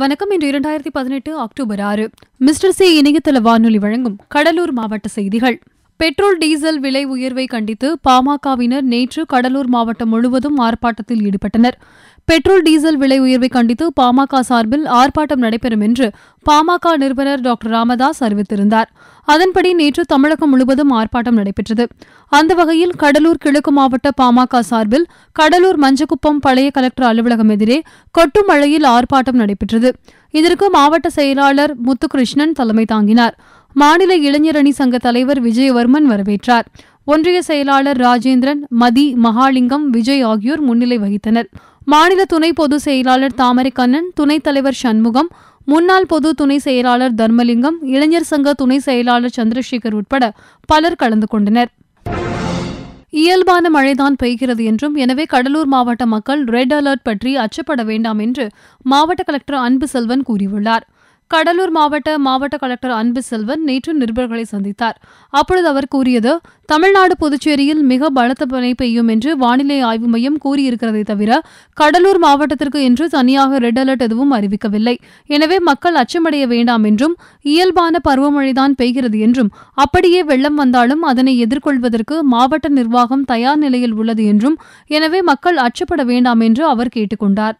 வணக்கம் இன்று இரண்டாயிரத்தி பதினெட்டு அக்டோபர் ஆறு மிஸ்டர் சி இணையதள வானொலி வழங்கும் கடலூர் மாவட்ட செய்திகள் பெட்ரோல் டீசல் விலை உயர்வை கண்டித்து பாமகவினர் நேற்று கடலூர் மாவட்டம் முழுவதும் ஆர்ப்பாட்டத்தில் ஈடுபட்டனர் பெட்ரோல் டீசல் விலை உயர்வை கண்டித்து பாமக சார்பில் ஆர்ப்பாட்டம் நடைபெறும் என்று பாமக நிறுவனர் டாக்டர் ராமதாஸ் அறிவித்திருந்தார் அதன்படி நேற்று தமிழகம் முழுவதும் ஆர்ப்பாட்டம் நடைபெற்றது அந்த வகையில் கடலூர் கிழக்கு மாவட்ட பாமக சார்பில் கடலூர் மஞ்சக்குப்பம் பழைய கலெக்டர் அலுவலகம் எதிரே கொட்டும் மழையில் ஆர்ப்பாட்டம் நடைபெற்றது இதற்கு மாவட்ட செயலாளர் முத்துகிருஷ்ணன் தலைமை தாங்கினார் மாநில இளைஞர் அணி சங்க தலைவர் விஜயவர்மன் வரவேற்றார் ஒன்றிய செயலாளர் ராஜேந்திரன் மதி மகாலிங்கம் விஜய் ஆகியோர் முன்னிலை வகித்தனர் மாநில துணை பொதுச் செயலாளர் தாமரை கண்ணன் துணைத் தலைவர் சண்முகம் முன்னாள் பொது துணை செயலாளர் தர்மலிங்கம் இளைஞர் சங்க துணை செயலாளர் சந்திரசேகர் உட்பட பலர் கலந்து கொண்டனர் இயல்பான மழைதான் பெய்கிறது என்றும் எனவே கடலூர் மாவட்ட மக்கள் ரெட் அலர்ட் பற்றி அச்சப்பட வேண்டாம் என்று மாவட்ட கலெக்டர் அன்பு செல்வன் கூறியுள்ளார் கடலூர் மாவட்ட மாவட்ட கலெக்டர் அன்பு செல்வன் நேற்று நிருபர்களை சந்தித்தார் அப்பொழுது அவர் கூறியது தமிழ்நாடு புதுச்சேரியில் மிக பலத்த மழை பெய்யும் என்று வானிலை ஆய்வு மையம் கூறியிருக்கிறதை தவிர கடலூர் மாவட்டத்திற்கு என்று தனியாக ரெட் அலர்ட் எதுவும் அறிவிக்கவில்லை எனவே மக்கள் அச்சமடைய வேண்டாம் என்றும் இயல்பான பருவமழைதான் பெய்கிறது என்றும் அப்படியே வெள்ளம் வந்தாலும் அதனை எதிர்கொள்வதற்கு மாவட்ட நிர்வாகம் தயார் நிலையில் உள்ளது என்றும் எனவே மக்கள் அச்சப்பட வேண்டாம் என்று அவர் கேட்டுக்கொண்டார்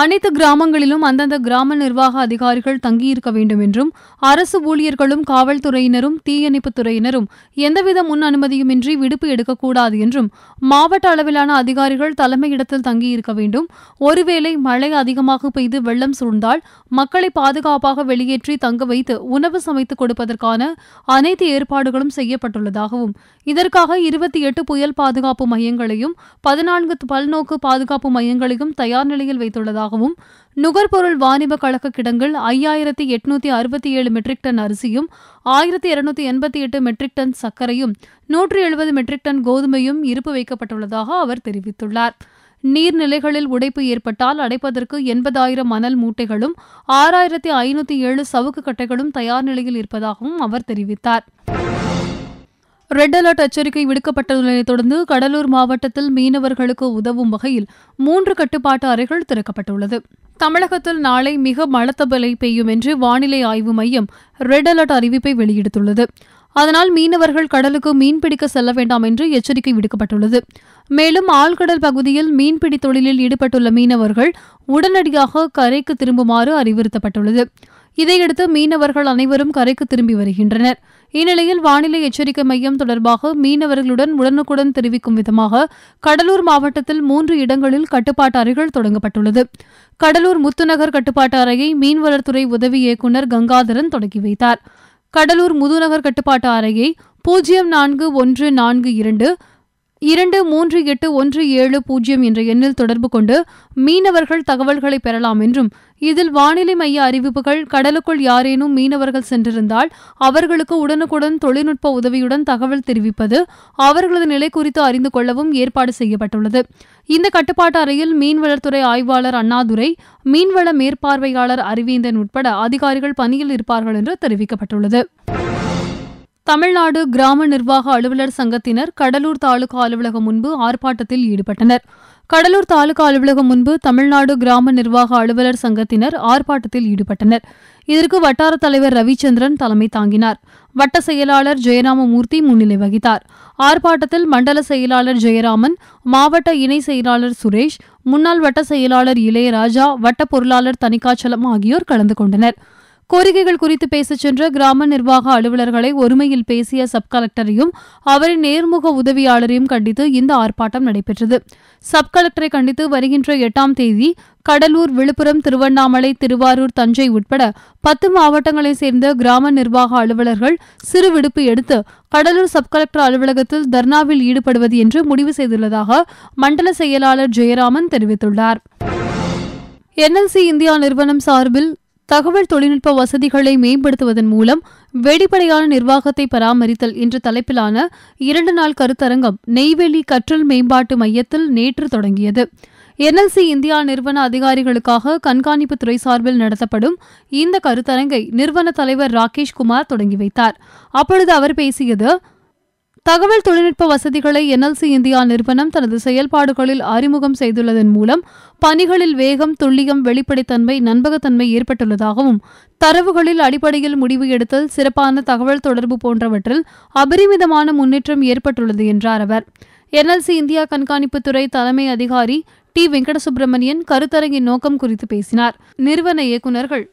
அனைத்து கிராமங்களிலும் அந்தந்த கிராம நிர்வாக அதிகாரிகள் தங்கியிருக்க வேண்டும் என்றும் அரசு ஊழியர்களும் காவல்துறையினரும் தீயணைப்புத் துறையினரும் எந்தவித முன் அனுமதியுமின்றி விடுப்பு எடுக்கக்கூடாது என்றும் மாவட்ட அளவிலான அதிகாரிகள் தலைமையிடத்தில் தங்கியிருக்க வேண்டும் ஒருவேளை மழை அதிகமாக பெய்து வெள்ளம் சூழ்ந்தால் மக்களை பாதுகாப்பாக வெளியேற்றி தங்க வைத்து உணவு சமைத்துக் கொடுப்பதற்கான அனைத்து ஏற்பாடுகளும் செய்யப்பட்டுள்ளதாகவும் இதற்காக இருபத்தி எட்டு புயல் பாதுகாப்பு மையங்களையும் பதினான்கு பல்நோக்கு பாதுகாப்பு மையங்களையும் தயார் நிலையில் வைத்துள்ளதாக உள்ளதாகவும் நுகர்பொருள் வாணிப கழக கிடங்கில் ஐயாயிரத்தி எட்நூத்தி அறுபத்தி ஏழு மெட்ரிக் டன் அரிசியும் ஆயிரத்தி இருநூத்தி எண்பத்தி எட்டு மெட்ரிக் டன் சர்க்கரையும் நூற்றி எழுபது மெட்ரிக் டன் கோதுமையும் இருப்பு வைக்கப்பட்டுள்ளதாக அவர் தெரிவித்துள்ளார் நீர்நிலைகளில் உடைப்பு ஏற்பட்டால் அடைப்பதற்கு எண்பதாயிரம் மணல் மூட்டைகளும் ஆறாயிரத்தி ஐநூத்தி ஏழு சவுக்கு கட்டைகளும் தயார் நிலையில் இருப்பதாகவும் அவர் தெரிவித்தார் ரெட் அலர்ட் எச்சரிக்கை விடுக்கப்பட்டதை தொடர்ந்து கடலூர் மாவட்டத்தில் மீனவர்களுக்கு உதவும் வகையில் மூன்று கட்டுப்பாட்டு அறைகள் திறக்கப்பட்டுள்ளது தமிழகத்தில் நாளை மிக மலத்த மழை பெய்யும் என்று வானிலை ஆய்வு மையம் ரெட் அலர்ட் அறிவிப்பை வெளியிட்டுள்ளது அதனால் மீனவர்கள் கடலுக்கு மீன்பிடிக்க செல்ல வேண்டாம் என்று எச்சரிக்கை விடுக்கப்பட்டுள்ளது மேலும் ஆழ்கடல் பகுதியில் மீன்பிடி தொழிலில் ஈடுபட்டுள்ள மீனவர்கள் உடனடியாக கரைக்கு திரும்புமாறு அறிவுறுத்தப்பட்டுள்ளது இதையடுத்து மீனவர்கள் அனைவரும் கரைக்கு திரும்பி வருகின்றனர் இந்நிலையில் வானிலை எச்சரிக்கை மையம் தொடர்பாக மீனவர்களுடன் உடனுக்குடன் தெரிவிக்கும் விதமாக கடலூர் மாவட்டத்தில் மூன்று இடங்களில் கட்டுப்பாட்டு அறைகள் தொடங்கப்பட்டுள்ளது கடலூர் முத்துநகர் கட்டுப்பாட்டு அறையை மீன்வளத்துறை உதவி இயக்குநர் கங்காதரன் தொடங்கி வைத்தார் கடலூர் முதுநகர் கட்டுப்பாட்டு அறையை பூஜ்ஜியம் நான்கு ஒன்று நான்கு இரண்டு இரண்டு மூன்று எட்டு ஒன்று ஏழு பூஜ்ஜியம் என்ற எண்ணில் தொடர்பு கொண்டு மீனவர்கள் தகவல்களை பெறலாம் என்றும் இதில் வானிலை மைய அறிவிப்புகள் கடலுக்குள் யாரேனும் மீனவர்கள் சென்றிருந்தால் அவர்களுக்கு உடனுக்குடன் தொழில்நுட்ப உதவியுடன் தகவல் தெரிவிப்பது அவர்களது நிலை குறித்து அறிந்து கொள்ளவும் ஏற்பாடு செய்யப்பட்டுள்ளது இந்த கட்டுப்பாட்டு அறையில் மீன்வளத்துறை ஆய்வாளர் அண்ணாதுரை மீன்வள மேற்பார்வையாளர் அரவிந்தன் உட்பட அதிகாரிகள் பணியில் இருப்பார்கள் என்று தெரிவிக்கப்பட்டுள்ளது தமிழ்நாடு கிராம நிர்வாக அலுவலர் சங்கத்தினர் கடலூர் தாலுகா அலுவலகம் முன்பு ஆர்ப்பாட்டத்தில் ஈடுபட்டனர் கடலூர் தாலுகா அலுவலகம் முன்பு தமிழ்நாடு கிராம நிர்வாக அலுவலர் சங்கத்தினர் ஆர்ப்பாட்டத்தில் ஈடுபட்டனர் இதற்கு வட்டார தலைவர் ரவிச்சந்திரன் தலைமை தாங்கினார் வட்ட செயலாளர் ஜெயராமமூர்த்தி முன்னிலை வகித்தார் ஆர்ப்பாட்டத்தில் மண்டல செயலாளர் ஜெயராமன் மாவட்ட இணை செயலாளர் சுரேஷ் முன்னாள் வட்ட செயலாளர் இளையராஜா வட்ட பொருளாளர் தணிக்காச்சலம் ஆகியோர் கலந்து கொண்டனர் கோரிக்கைகள் குறித்து பேசச் சென்ற கிராம நிர்வாக அலுவலர்களை ஒருமையில் பேசிய சப் கலெக்டரையும் அவரின் நேர்முக உதவியாளரையும் கண்டித்து இந்த ஆர்ப்பாட்டம் நடைபெற்றது சப் கலெக்டரை கண்டித்து வருகின்ற எட்டாம் தேதி கடலூர் விழுப்புரம் திருவண்ணாமலை திருவாரூர் தஞ்சை உட்பட பத்து மாவட்டங்களைச் சேர்ந்த கிராம நிர்வாக அலுவலர்கள் சிறு விடுப்பு எடுத்து கடலூர் சப் கலெக்டர் அலுவலகத்தில் தர்ணாவில் ஈடுபடுவது என்று முடிவு செய்துள்ளதாக மண்டல செயலாளர் ஜெயராமன் தெரிவித்துள்ளார் என்எல்சி இந்தியா நிறுவனம் சார்பில் தகவல் தொழில்நுட்ப வசதிகளை மேம்படுத்துவதன் மூலம் வெளிப்படையான நிர்வாகத்தை பராமரித்தல் என்ற தலைப்பிலான இரண்டு நாள் கருத்தரங்கம் நெய்வேலி கற்றல் மேம்பாட்டு மையத்தில் நேற்று தொடங்கியது என்எல்சி இந்தியா நிறுவன அதிகாரிகளுக்காக கண்காணிப்பு துறை சார்பில் நடத்தப்படும் இந்த கருத்தரங்கை நிறுவன தலைவர் ராகேஷ்குமார் தொடங்கி வைத்தார் அப்பொழுது அவர் பேசியது தகவல் தொழில்நுட்ப வசதிகளை என்எல்சி இந்தியா நிறுவனம் தனது செயல்பாடுகளில் அறிமுகம் செய்துள்ளதன் மூலம் பணிகளில் வேகம் துல்லியம் வெளிப்படைத்தன்மை நண்பகத்தன்மை ஏற்பட்டுள்ளதாகவும் தரவுகளில் அடிப்படையில் முடிவு எடுத்தல் சிறப்பான தகவல் தொடர்பு போன்றவற்றில் அபரிமிதமான முன்னேற்றம் ஏற்பட்டுள்ளது என்றார் அவர் என்எல்சி இந்தியா கண்காணிப்புத்துறை தலைமை அதிகாரி டி வெங்கடசுப்பிரமணியன் கருத்தரங்கின் நோக்கம் குறித்து பேசினார் நிறுவன இயக்குநர்கள்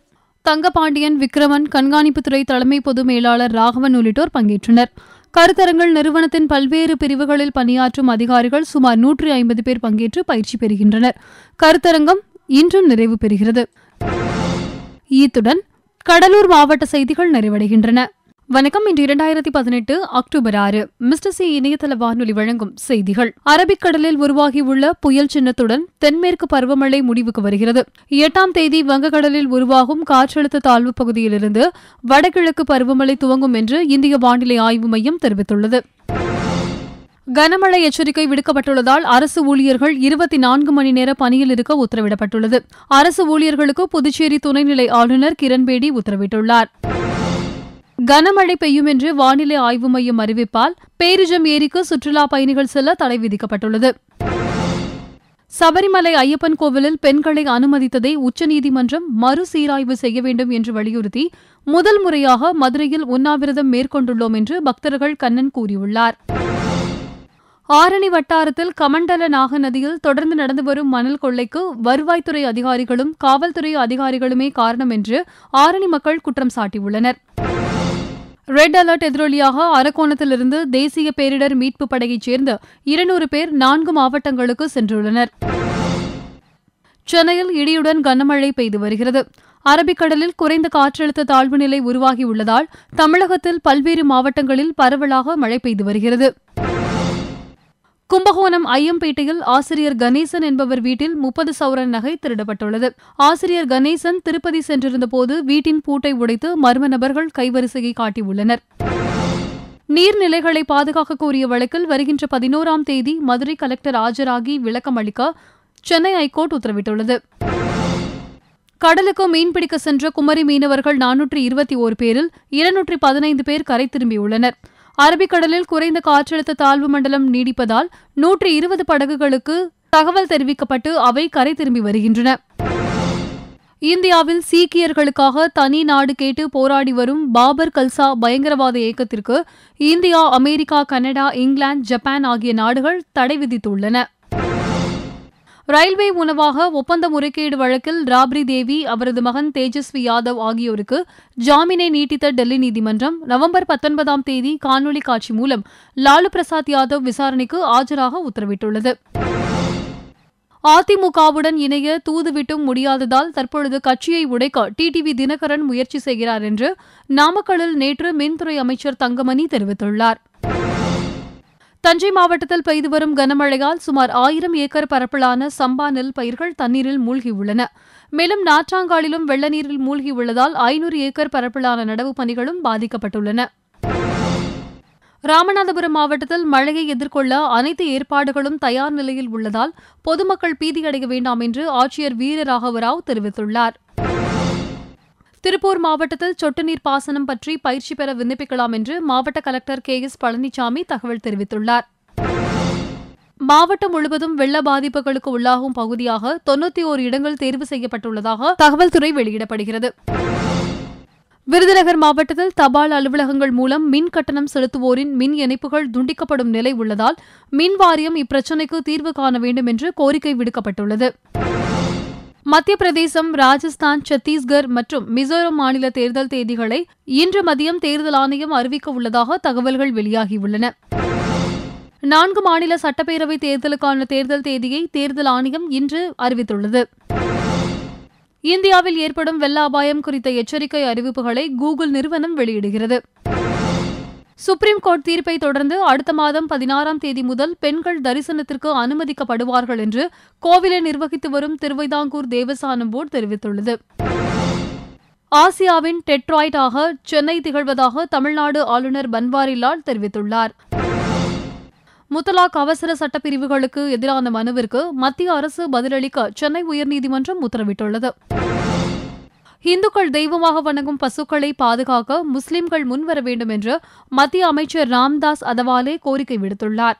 தங்கபாண்டியன் விக்ரமன் கண்காணிப்புத்துறை தலைமை பொது மேலாளர் ராகவன் உள்ளிட்டோர் பங்கேற்றனர் கருத்தரங்கள் நிறுவனத்தின் பல்வேறு பிரிவுகளில் பணியாற்றும் அதிகாரிகள் சுமார் நூற்றி ஐம்பது பேர் பங்கேற்று பயிற்சி பெறுகின்றனர் கருத்தரங்கம் இன்றும் நிறைவு பெறுகிறது இத்துடன் கடலூர் மாவட்ட செய்திகள் நிறைவடைகின்றன வணக்கம் இன்று இரண்டாயிரத்தி பதினெட்டு அக்டோபர் ஆறு மிஸ்டர் சி இணையதள வானொலி வழங்கும் செய்திகள் அரபிக்கடலில் உருவாகியுள்ள புயல் சின்னத்துடன் தென்மேற்கு பருவமழை முடிவுக்கு வருகிறது எட்டாம் தேதி வங்கக்கடலில் உருவாகும் காற்றழுத்த தாழ்வு பகுதியிலிருந்து வடகிழக்கு பருவமழை துவங்கும் என்று இந்திய வானிலை ஆய்வு மையம் தெரிவித்துள்ளது கனமழை எச்சரிக்கை விடுக்கப்பட்டுள்ளதால் அரசு ஊழியர்கள் இருபத்தி நான்கு மணி நேர பணியில் இருக்க உத்தரவிடப்பட்டுள்ளது அரசு ஊழியர்களுக்கு புதுச்சேரி துணைநிலை ஆளுநர் கிரண்பேடி உத்தரவிட்டுள்ளாா் கனமழை பெய்யும் என்று வானிலை ஆய்வு மையம் அறிவிப்பால் பேரிஜம் ஏரிக்கு சுற்றுலா பயணிகள் செல்ல தடை விதிக்கப்பட்டுள்ளது சபரிமலை ஐயப்பன் கோவிலில் பெண்களை அனுமதித்ததை உச்சநீதிமன்றம் மறுசீராய்வு செய்ய வேண்டும் என்று வலியுறுத்தி முதல் முறையாக மதுரையில் உண்ணாவிரதம் மேற்கொண்டுள்ளோம் என்று பக்தர்கள் கண்ணன் கூறியுள்ளார் ஆரணி வட்டாரத்தில் கமண்டல நாக நதியில் தொடர்ந்து நடந்து வரும் மணல் கொள்ளைக்கு வருவாய்த்துறை அதிகாரிகளும் காவல்துறை அதிகாரிகளுமே காரணம் என்று ஆரணி மக்கள் குற்றம் சாட்டியுள்ளனா் ரெட் அலர்ட் எதிரொலியாக அரக்கோணத்திலிருந்து தேசிய பேரிடர் மீட்புப் படையைச் சேர்ந்த இருநூறு பேர் நான்கு மாவட்டங்களுக்கு சென்றுள்ளனர் சென்னையில் இடியுடன் கனமழை பெய்து வருகிறது அரபிக்கடலில் குறைந்த காற்றழுத்த தாழ்வு நிலை உருவாகியுள்ளதால் தமிழகத்தில் பல்வேறு மாவட்டங்களில் பரவலாக மழை பெய்து வருகிறது கும்பகோணம் ஐயம்பேட்டையில் ஆசிரியர் கணேசன் என்பவர் வீட்டில் முப்பது சவரன் நகை திருடப்பட்டுள்ளது ஆசிரியர் கணேசன் திருப்பதி சென்றிருந்தபோது வீட்டின் பூட்டை உடைத்து மர்ம நபர்கள் கைவரிசையை காட்டியுள்ளனர் நீர்நிலைகளை பாதுகாக்க கோரிய வழக்கில் வருகின்ற பதினோராம் தேதி மதுரை கலெக்டர் ஆஜராகி விளக்கம் அளிக்க சென்னை ஐகோர்ட் உத்தரவிட்டுள்ளது கடலுக்கு மீன்பிடிக்க சென்ற குமரி மீனவர்கள் நானூற்றி இருபத்தி ஓரு பேரில் இருநூற்றி பதினைந்து பேர் கரை திரும்பியுள்ளனர் அரபிக்கடலில் குறைந்த காற்றழுத்த தாழ்வு மண்டலம் நீடிப்பதால் நூற்றி இருபது படகுகளுக்கு தகவல் தெரிவிக்கப்பட்டு அவை கரை திரும்பி வருகின்றன இந்தியாவில் சீக்கியர்களுக்காக தனி நாடு கேட்டு போராடி வரும் பாபர் கல்சா பயங்கரவாத இயக்கத்திற்கு India America Canada England Japan ஆகிய நாடுகள் தடை விதித்துள்ளன ரயில்வே உணவாக ஒப்பந்த முறைகேடு வழக்கில் ராப்ரி தேவி அவரது மகன் தேஜஸ்வி யாதவ் ஆகியோருக்கு ஜாமீனை நீட்டித்த டெல்லி நீதிமன்றம் நவம்பர் பத்தொன்பதாம் தேதி காணொலி காட்சி மூலம் லாலு பிரசாத் யாதவ் விசாரணைக்கு ஆஜராக உத்தரவிட்டுள்ளது அதிமுகவுடன் இணைய தூதுவிட்டும் முடியாததால் தற்பொழுது கட்சியை உடைக்க டிடிவி தினகரன் முயற்சி செய்கிறார் என்று நாமக்கலில் நேற்று மின்துறை அமைச்சர் தங்கமணி தெரிவித்துள்ளார் தஞ்சை மாவட்டத்தில் பெய்து வரும் கனமழையால் சுமார் ஆயிரம் ஏக்கர் பரப்பிலான சம்பா நெல் பயிர்கள் தண்ணீரில் மூழ்கியுள்ளன மேலும் நாற்றாங்காலிலும் வெள்ள நீரில் மூழ்கியுள்ளதால் ஐநூறு ஏக்கர் பரப்பிலான நடவு பணிகளும் பாதிக்கப்பட்டுள்ளன ராமநாதபுரம் மாவட்டத்தில் மழையை எதிர்கொள்ள அனைத்து ஏற்பாடுகளும் தயார் நிலையில் உள்ளதால் பொதுமக்கள் பீதியடைய வேண்டாம் என்று ஆட்சியர் வீரராகவராவ் தெரிவித்துள்ளார் திருப்பூர் மாவட்டத்தில் சொட்டு நீர் பாசனம் பற்றி பயிற்சி பெற விண்ணப்பிக்கலாம் என்று மாவட்ட கலெக்டர் கே எஸ் பழனிசாமி தகவல் தெரிவித்துள்ளார் மாவட்டம் முழுவதும் வெள்ள பாதிப்புகளுக்கு உள்ளாகும் பகுதியாக தொண்ணூத்தி ஓர் இடங்கள் தேர்வு செய்யப்பட்டுள்ளதாக தகவல் துறை வெளியிடப்படுகிறது விருதுநகர் மாவட்டத்தில் தபால் அலுவலகங்கள் மூலம் மின் கட்டணம் செலுத்துவோரின் மின் இணைப்புகள் துண்டிக்கப்படும் நிலை உள்ளதால் மின் வாரியம் இப்பிரச்சினைக்கு தீர்வு காண வேண்டும் என்று கோரிக்கை விடுக்கப்பட்டுள்ளது மத்திய பிரதேசம் ராஜஸ்தான் சத்தீஸ்கர் மற்றும் மிசோரம் மாநில தேர்தல் தேதிகளை இன்று மதியம் தேர்தல் ஆணையம் அறிவிக்க உள்ளதாக தகவல்கள் வெளியாகியுள்ளன நான்கு மாநில சட்டப்பேரவை தேர்தலுக்கான தேர்தல் தேதியை தேர்தல் ஆணையம் இன்று அறிவித்துள்ளது இந்தியாவில் ஏற்படும் வெள்ள அபாயம் குறித்த எச்சரிக்கை அறிவிப்புகளை கூகுள் நிறுவனம் வெளியிடுகிறது சுப்ரீம் கோர்ட் தீர்ப்பை தொடர்ந்து அடுத்த மாதம் பதினாறாம் தேதி முதல் பெண்கள் தரிசனத்திற்கு அனுமதிக்கப்படுவார்கள் என்று கோவிலை நிர்வகித்து வரும் திருவைதாங்கூர் தேவசானம் போர்டு தெரிவித்துள்ளது ஆசியாவின் டெட்ராய்டாக சென்னை திகழ்வதாக தமிழ்நாடு ஆளுநர் பன்வாரிலால் தெரிவித்துள்ளார் முத்தலாக் அவசர சட்டப்பிரிவுகளுக்கு எதிரான மனுவிற்கு மத்திய அரசு பதிலளிக்க சென்னை உயர்நீதிமன்றம் உத்தரவிட்டுள்ளது இந்துக்கள் தெய்வமாக வணங்கும் பசுக்களை பாதுகாக்க முஸ்லிம்கள் முன்வர வேண்டும் என்று மத்திய அமைச்சர் ராம்தாஸ் அதவாலே கோரிக்கை விடுத்துள்ளார்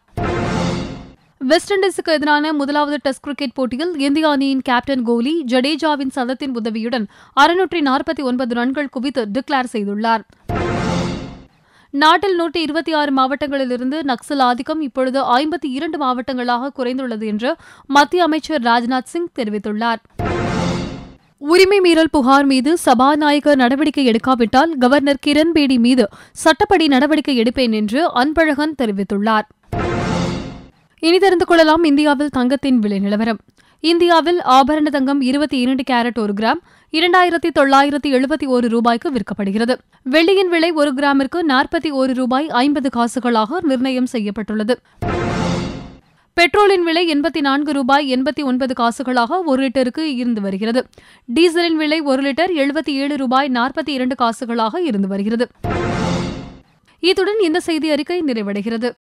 வெஸ்ட் இண்டீஸுக்கு எதிரான முதலாவது டெஸ்ட் கிரிக்கெட் போட்டியில் இந்திய அணியின் கேப்டன் கோலி ஜடேஜாவின் சதத்தின் உதவியுடன் அறுநூற்றி நாற்பத்தி ஒன்பது ரன்கள் குவித்து டிக்ளேர் செய்துள்ளார் நாட்டில் நூற்றி இருபத்தி ஆறு மாவட்டங்களிலிருந்து நக்சல் ஆதிக்கம் இப்பொழுது ஐம்பத்தி இரண்டு மாவட்டங்களாக குறைந்துள்ளது என்று மத்திய அமைச்சர் ராஜ்நாத் சிங் தெரிவித்துள்ளாா் உரிமை மீறல் புகார் மீது சபாநாயகர் நடவடிக்கை எடுக்காவிட்டால் கவர்னர் கிரண்பேடி மீது சட்டப்படி நடவடிக்கை எடுப்பேன் என்று அன்பழகன் தெரிவித்துள்ளார் இனி தெரிந்து கொள்ளலாம் இந்தியாவில் தங்கத்தின் விலை நிலவரம் இந்தியாவில் ஆபரண தங்கம் இருபத்தி இரண்டு கேரட் ஒரு கிராம் இரண்டாயிரத்தி தொள்ளாயிரத்தி எழுபத்தி ஒரு ரூபாய்க்கு விற்கப்படுகிறது வெள்ளியின் விலை ஒரு கிராமிற்கு நாற்பத்தி ஒரு ரூபாய் ஐம்பது காசுகளாக நிர்ணயம் செய்யப்பட்டுள்ளது பெட்ரோலின் விலை எண்பத்தி நான்கு ரூபாய் எண்பத்தி ஒன்பது காசுகளாக ஒரு லிட்டருக்கு இருந்து வருகிறது டீசலின் விலை ஒரு லிட்டர் எழுபத்தி ஏழு ரூபாய் நாற்பத்தி இரண்டு காசுகளாக இருந்து வருகிறது இத்துடன் இந்த செய்தி அறிக்கை நிறைவடைகிறது